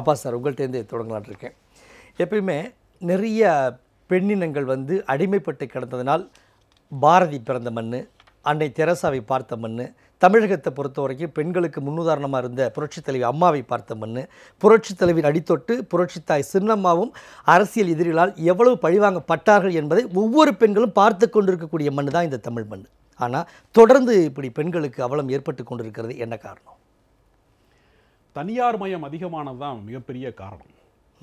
அப்பா சார் உங்கள்கிட்டேருந்து தொடங்கலான் இருக்கேன் எப்பயுமே நிறைய பெண்ணினங்கள் வந்து அடிமைப்பட்டு கிடந்ததினால் பாரதி பிறந்த மண் அன்னை தெரசாவை பார்த்த மண் தமிழகத்தை பொறுத்த வரைக்கும் பெண்களுக்கு முன்னுதாரணமாக இருந்த புரட்சித் தலைவி அம்மாவை பார்த்த மண் புரட்சித் தலைவின் அடித்தொட்டு புரட்சித்தாய் சின்னம்மாவும் அரசியல் எதிரிகளால் எவ்வளவு பழிவாங்கப்பட்டார்கள் என்பதை ஒவ்வொரு பெண்களும் பார்த்து கொண்டிருக்கக்கூடிய மண் தான் இந்த தமிழ் மண் ஆனால் தொடர்ந்து இப்படி பெண்களுக்கு அவலம் ஏற்பட்டு கொண்டிருக்கிறது என்ன காரணம் தனியார் மயம் அதிகமானது தான் மிகப்பெரிய காரணம்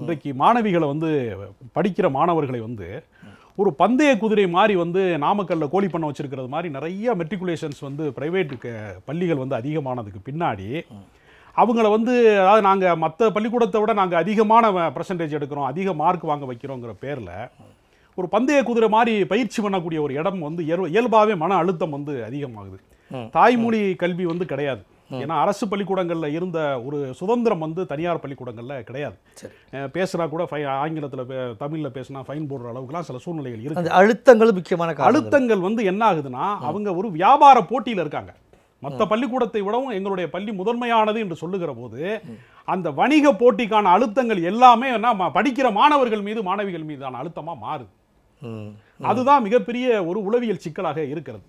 இன்றைக்கு மாணவிகளை வந்து படிக்கிற மாணவர்களை வந்து ஒரு பந்தய குதிரை மாதிரி வந்து நாமக்கல்ல கோழி பண்ண வச்சிருக்கிறது மாதிரி நிறைய மெட்ரிகுலேஷன்ஸ் வந்து பிரைவேட் பள்ளிகள் வந்து அதிகமானதுக்கு பின்னாடி அவங்கள வந்து அதாவது நாங்கள் மற்ற பள்ளிக்கூடத்தை விட நாங்கள் அதிகமான பர்சன்டேஜ் எடுக்கிறோம் அதிக மார்க் வாங்க வைக்கிறோங்கிற பேரில் ஒரு பந்தய குதிரை மாதிரி பயிற்சி பண்ணக்கூடிய ஒரு இடம் வந்து இயல்பாகவே மன அழுத்தம் வந்து அதிகமாகுது தாய்மொழி கல்வி வந்து கிடையாது ஏன்னா அரசு பள்ளிக்கூடங்களில் இருந்த ஒரு சுதந்திரம் வந்து தனியார் பள்ளிக்கூடங்களில் கிடையாது பேசுனா கூட ஃபை ஆங்கிலத்தில் தமிழில் பேசுனா ஃபைன் போடுற அளவுக்குலாம் சில சூழ்நிலைகள் இருக்கு அழுத்தங்கள் முக்கியமான அழுத்தங்கள் வந்து என்ன ஆகுதுன்னா அவங்க ஒரு வியாபார போட்டியில் இருக்காங்க மற்ற பள்ளிக்கூடத்தை விடவும் எங்களுடைய பள்ளி முதன்மையானது என்று சொல்லுகிற போது அந்த வணிக போட்டிக்கான அழுத்தங்கள் எல்லாமே என்ன படிக்கிற மாணவர்கள் மீது மாணவிகள் மீதான அழுத்தமாக மாறுது அதுதான் மிகப்பெரிய ஒரு உளவியல் சிக்கலாக இருக்கிறது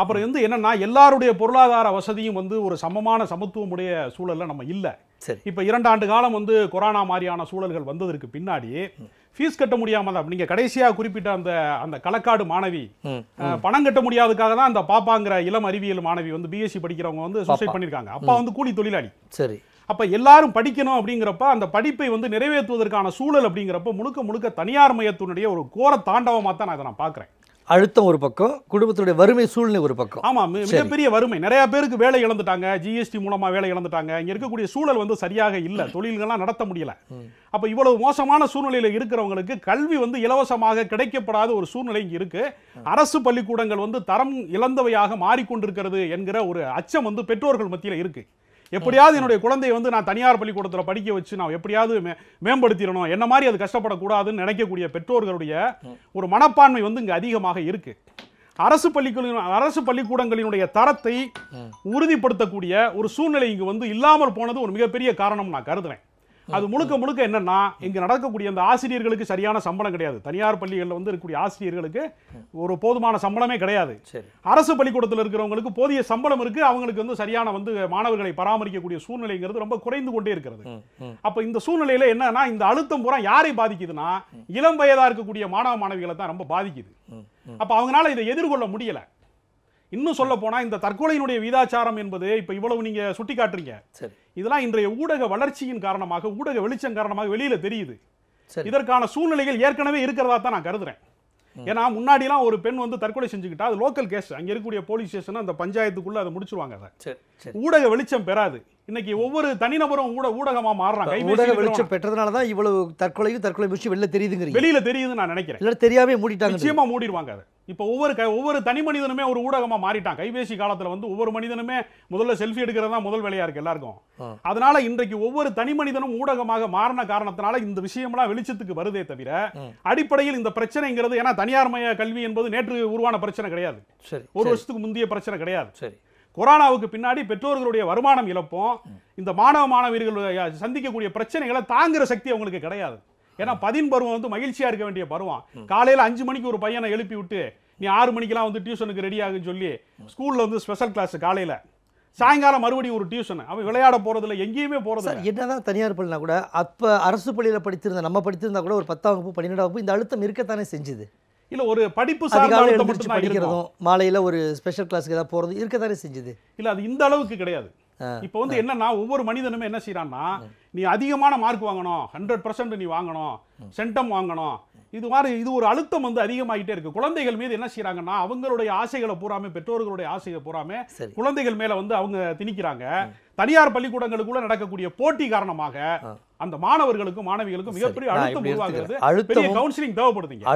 அப்புறம் வந்து என்னன்னா எல்லாருடைய பொருளாதார வசதியும் வந்து ஒரு சமமான சமத்துவம் உடைய சூழலில் நம்ம இல்லை சரி இப்போ இரண்டு ஆண்டு காலம் வந்து கொரோனா மாதிரியான சூழல்கள் வந்ததற்கு பின்னாடி ஃபீஸ் கட்ட முடியாம தான் நீங்கள் கடைசியாக குறிப்பிட்ட அந்த அந்த களக்காடு மாணவி பணம் கட்ட முடியாதுக்காக தான் அந்த பாப்பாங்கிற இளம் அறிவியல் மாணவி வந்து பிஎஸ்சி படிக்கிறவங்க வந்து சூசைட் பண்ணியிருக்காங்க அப்பா வந்து கூலி தொழிலாளி சரி அப்போ எல்லாரும் படிக்கணும் அப்படிங்கிறப்ப அந்த படிப்பை வந்து நிறைவேற்றுவதற்கான சூழல் அப்படிங்கிறப்ப முழுக்க முழுக்க தனியார் மையத்தினுடைய ஒரு கோர தாண்டவமாக தான் நான் இதை நான் பார்க்குறேன் அழுத்தம் ஒரு பக்கம் குடும்பத்துடைய வறுமை சூழ்நிலை ஒரு பக்கம் ஆமாம் மிகப்பெரிய வறுமை நிறைய பேருக்கு வேலை இழந்துட்டாங்க ஜிஎஸ்டி மூலமாக வேலை இழந்துட்டாங்க இங்கே இருக்கக்கூடிய சூழல் வந்து சரியாக இல்லை தொழில்கள்லாம் நடத்த முடியல அப்போ இவ்வளவு மோசமான சூழ்நிலையில் இருக்கிறவங்களுக்கு கல்வி வந்து இலவசமாக கிடைக்கப்படாத ஒரு சூழ்நிலை இங்கே இருக்கு அரசு பள்ளிக்கூடங்கள் வந்து தரம் இழந்தவையாக மாறிக்கொண்டிருக்கிறது என்கிற ஒரு அச்சம் வந்து பெற்றோர்கள் மத்தியில் இருக்குது எப்படியாவது என்னுடைய குழந்தையை வந்து நான் தனியார் பள்ளிக்கூடத்தில் படிக்க வச்சு நான் எப்படியாவது மே மேம்படுத்திடணும் என்ன மாதிரி அது கஷ்டப்படக்கூடாதுன்னு நினைக்கக்கூடிய பெற்றோர்களுடைய ஒரு மனப்பான்மை வந்து இங்கே அதிகமாக இருக்கு அரசு பள்ளிக்கூட அரசு பள்ளிக்கூடங்களினுடைய தரத்தை உறுதிப்படுத்தக்கூடிய ஒரு சூழ்நிலை இங்கு வந்து இல்லாமல் போனது ஒரு மிகப்பெரிய காரணம் நான் கருதுறேன் அது முழுக்க முழுக்க என்னன்னா இங்க நடக்கக்கூடிய அந்த ஆசிரியர்களுக்கு சரியான சம்பளம் கிடையாது தனியார் பள்ளிகளில் வந்து இருக்கக்கூடிய ஆசிரியர்களுக்கு ஒரு போதுமான சம்பளமே கிடையாது அரசு பள்ளிக்கூடத்தில் இருக்கிறவங்களுக்கு போதிய சம்பளம் இருக்கு அவங்களுக்கு வந்து சரியான வந்து மாணவர்களை பராமரிக்கக்கூடிய சூழ்நிலைங்கிறது ரொம்ப குறைந்து கொண்டே இருக்கிறது அப்ப இந்த சூழ்நிலையில என்னன்னா இந்த அழுத்தம் பூரா யாரை பாதிக்குதுன்னா இளம் வயதா இருக்கக்கூடிய மாணவ மாணவிகளை தான் ரொம்ப பாதிக்குது அப்ப அவங்களால இதை எதிர்கொள்ள முடியலை இன்னும் சொல்ல போனால் இந்த தற்கொலையினுடைய வீதாச்சாரம் என்பது இப்போ இவ்வளவு நீங்கள் சுட்டி காட்டுறீங்க இதெல்லாம் இன்றைய ஊடக வளர்ச்சியின் காரணமாக ஊடக வெளிச்சம் காரணமாக வெளியில் தெரியுது இதற்கான சூழ்நிலைகள் ஏற்கனவே இருக்கிறதா தான் நான் கருதுறேன் ஏன்னா முன்னாடிலாம் ஒரு பெண் வந்து தற்கொலை செஞ்சுக்கிட்டா அது லோக்கல் கேஸ் அங்கே இருக்கக்கூடிய போலீஸ் ஸ்டேஷன் அந்த பஞ்சாயத்துக்குள்ள அதை முடிச்சிருவாங்க அதை ஊடக வெளிச்சம் பெறாது இன்னைக்கு ஒவ்வொரு தனிநபரும் ஊட ஊடகமா மாறுறாங்க ஊடக வெளிச்சம் பெற்றதுனால தான் இவ்வளவு தற்கொலையும் தற்கொலை முயற்சி வெளில தெரியுதுங்க வெளியில தெரியுதுன்னு நான் நினைக்கிறேன் இல்லை தெரியாம மூடிட்டாங்க நிச்சயமா மூடிடுவாங்க அதை இப்போ ஒவ்வொரு க ஒவ்வொரு தனி மனிதனுமே ஒரு ஊடகமாக மாறிட்டான் கைபேசி காலத்தில் வந்து ஒவ்வொரு மனிதனுமே முதல்ல செல்ஃபி எடுக்கிறது தான் முதல் வேலையாக இருக்குது எல்லாருக்கும் அதனால இன்றைக்கு ஒவ்வொரு தனி மனிதனும் ஊடகமாக மாறின காரணத்தினால இந்த விஷயம்லாம் வெளிச்சத்துக்கு வருதே தவிர அடிப்படையில் இந்த பிரச்சனைங்கிறது ஏன்னா தனியார் மய கல்வி என்பது நேற்று உருவான பிரச்சனை கிடையாது ஒரு வருஷத்துக்கு முந்தைய பிரச்சனை கிடையாது சரி கொரோனாவுக்கு பின்னாடி பெற்றோர்களுடைய வருமானம் இழப்போம் இந்த மாணவ மாணவியர்கள் சந்திக்கக்கூடிய பிரச்சனைகளை தாங்குற சக்தி அவங்களுக்கு கிடையாது ஏன்னா பதின் பருவம் வந்து மகிழ்ச்சியா இருக்க வேண்டிய பருவம் காலையில அஞ்சு மணிக்கு ஒரு பையனை எழுப்பி விட்டு நீ ஆறு மணிக்கெல்லாம் வந்து டியூஷனுக்கு ரெடி ஆகுன்னு சொல்லி ஸ்கூல்ல வந்து ஸ்பெஷல் கிளாஸ் காலையில சாயங்காலம் மறுபடியும் ஒரு டியூஷன் அவன் விளையாட போறதுல எங்கேயுமே போறது என்னதான் தனியார் பள்ளினா கூட அப்போ அரசு பள்ளியில் படித்திருந்த நம்ம படித்திருந்தா கூட ஒரு பத்தாம் வகுப்பு பன்னிரெண்டாம் வகுப்பு இந்த அழுத்தம் இருக்கத்தானே செஞ்சுது இல்லை ஒரு படிப்பு சார்ந்த படிக்கிறதும் மாலையில ஒரு ஸ்பெஷல் கிளாஸ்க்கு ஏதாவது போகிறது இருக்கத்தானே செஞ்சுது இல்லை அது இந்த அளவுக்கு கிடையாது இப்போ வந்து என்னன்னா ஒவ்வொரு மனிதனுமே என்ன செய்யறான்னா நீ அதிகமான மார்க் வாங்கணும் ஹண்ட்ரட் பர்சன்ட் நீ வாங்கணும் சென்டம் வாங்கணும் இது மாதிரி இது ஒரு அழுத்தம் வந்து அதிகமாகிட்டே இருக்கு குழந்தைகள் மீது என்ன செய்யறாங்கன்னா அவங்களுடைய ஆசைகளை பூராமே பெற்றோர்களுடைய ஆசைகளை பூராமே குழந்தைகள் மேல வந்து அவங்க திணிக்கிறாங்க தனியார் பள்ளிக்கூடங்களுக்குள்ள நடக்கக்கூடிய போட்டி காரணமாக அந்த மாணவர்களுக்கும் மாணவிகளுக்கும் மிகப்பெரிய அழுத்தம் உருவாகிறது பெரிய கவுன்சிலிங் தேவைப்படுதுங்க